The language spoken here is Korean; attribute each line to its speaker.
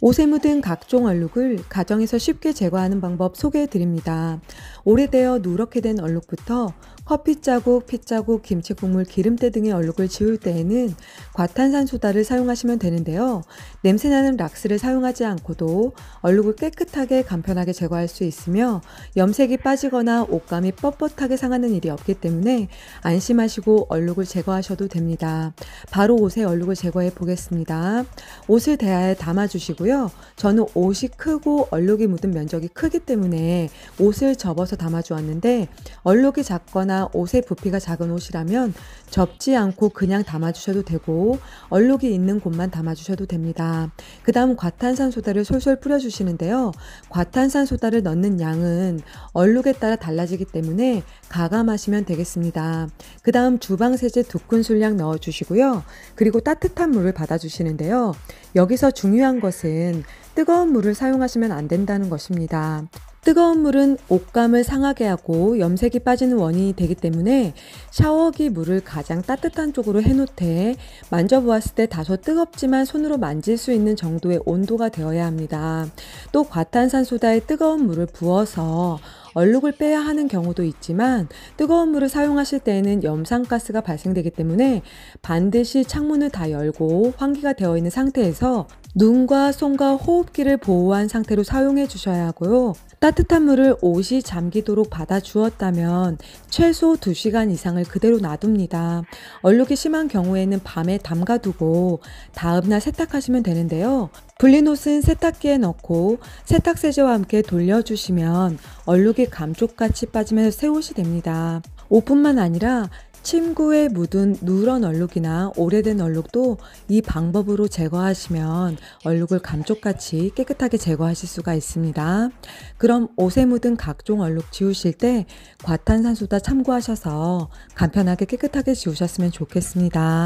Speaker 1: 옷에 묻은 각종 얼룩을 가정에서 쉽게 제거하는 방법 소개해 드립니다. 오래되어 누렇게 된 얼룩부터 허핏자국, 핏자국, 김치국물, 기름때 등의 얼룩을 지울 때에는 과탄산 소다를 사용하시면 되는데요. 냄새나는 락스를 사용하지 않고도 얼룩을 깨끗하게 간편하게 제거할 수 있으며 염색이 빠지거나 옷감이 뻣뻣하게 상하는 일이 없기 때문에 안심하시고 얼룩을 제거하셔도 됩니다. 바로 옷에 얼룩을 제거해 보겠습니다. 옷을 대야에 담아주시고요. 저는 옷이 크고 얼룩이 묻은 면적이 크기 때문에 옷을 접어서 담아주었는데 얼룩이 작거나 옷의 부피가 작은 옷이라면 접지 않고 그냥 담아주셔도 되고 얼룩이 있는 곳만 담아주셔도 됩니다. 그 다음 과탄산소다를 솔솔 뿌려주시는데요. 과탄산소다를 넣는 양은 얼룩에 따라 달라지기 때문에 가감하시면 되겠습니다. 그 다음 주방세제 두 큰술량 넣어주시고요. 그리고 따뜻한 물을 받아주시는데요. 여기서 중요한 것은 뜨거운 물을 사용하시면 안 된다는 것입니다. 뜨거운 물은 옷감을 상하게 하고 염색이 빠지는 원인이 되기 때문에 샤워기 물을 가장 따뜻한 쪽으로 해놓되 만져보았을 때 다소 뜨겁지만 손으로 만질 수 있는 정도의 온도가 되어야 합니다. 또 과탄산소다에 뜨거운 물을 부어서 얼룩을 빼야 하는 경우도 있지만 뜨거운 물을 사용하실 때에는 염산가스가 발생되기 때문에 반드시 창문을 다 열고 환기가 되어 있는 상태에서 눈과 손과 호흡기를 보호한 상태로 사용해 주셔야 하고요. 따뜻한 물을 옷이 잠기도록 받아 주었다면 최소 2시간 이상을 그대로 놔둡니다. 얼룩이 심한 경우에는 밤에 담가두고 다음날 세탁하시면 되는데요. 불린 옷은 세탁기에 넣고 세탁세제와 함께 돌려주시면 얼룩이 감쪽같이 빠지면서 새 옷이 됩니다. 옷뿐만 아니라 침구에 묻은 누런 얼룩이나 오래된 얼룩도 이 방법으로 제거하시면 얼룩을 감쪽같이 깨끗하게 제거하실 수가 있습니다. 그럼 옷에 묻은 각종 얼룩 지우실 때 과탄산소다 참고하셔서 간편하게 깨끗하게 지우셨으면 좋겠습니다.